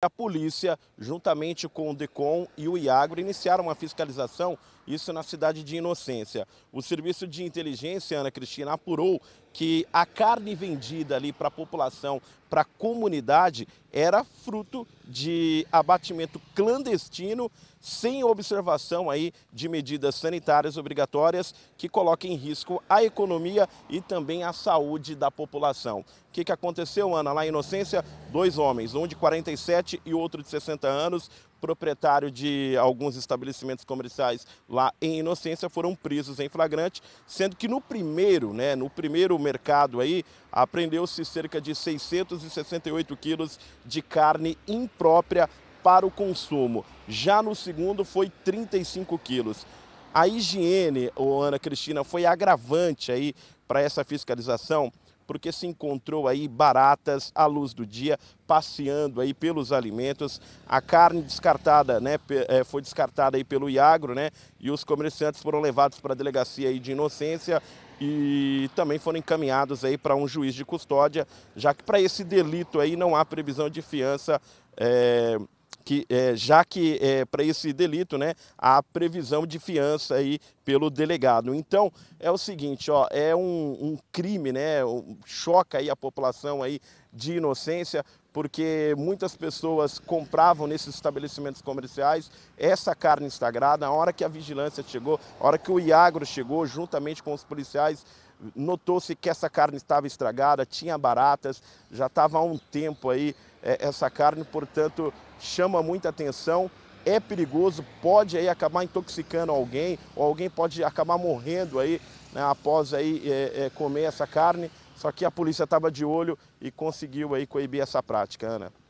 A polícia, juntamente com o DECOM e o IAGRO, iniciaram uma fiscalização, isso na cidade de Inocência. O Serviço de Inteligência, Ana Cristina, apurou que a carne vendida ali para a população, para a comunidade, era fruto de abatimento clandestino, sem observação aí de medidas sanitárias obrigatórias que coloquem em risco a economia e também a saúde da população. O que, que aconteceu, Ana? Lá em Inocência, dois homens, um de 47 e outro de 60 anos, proprietário de alguns estabelecimentos comerciais lá em Inocência, foram presos em flagrante, sendo que no primeiro, né, no primeiro mercado aí, apreendeu-se cerca de 668 quilos de carne imprópria para o consumo. Já no segundo foi 35 quilos. A higiene, Ana Cristina, foi agravante aí para essa fiscalização, porque se encontrou aí baratas à luz do dia passeando aí pelos alimentos. A carne descartada, né, é, foi descartada aí pelo Iagro, né? E os comerciantes foram levados para a delegacia aí de inocência e também foram encaminhados aí para um juiz de custódia, já que para esse delito aí não há previsão de fiança. É que, é, já que é, para esse delito né, há previsão de fiança aí pelo delegado. Então é o seguinte, ó, é um, um crime, né, um, choca aí a população aí de inocência, porque muitas pessoas compravam nesses estabelecimentos comerciais essa carne estragada. A hora que a vigilância chegou, a hora que o Iagro chegou, juntamente com os policiais, notou-se que essa carne estava estragada, tinha baratas, já estava há um tempo aí é, essa carne, portanto, chama muita atenção é perigoso, pode aí acabar intoxicando alguém, ou alguém pode acabar morrendo aí né, após aí é, é, comer essa carne. Só que a polícia estava de olho e conseguiu aí coibir essa prática, Ana.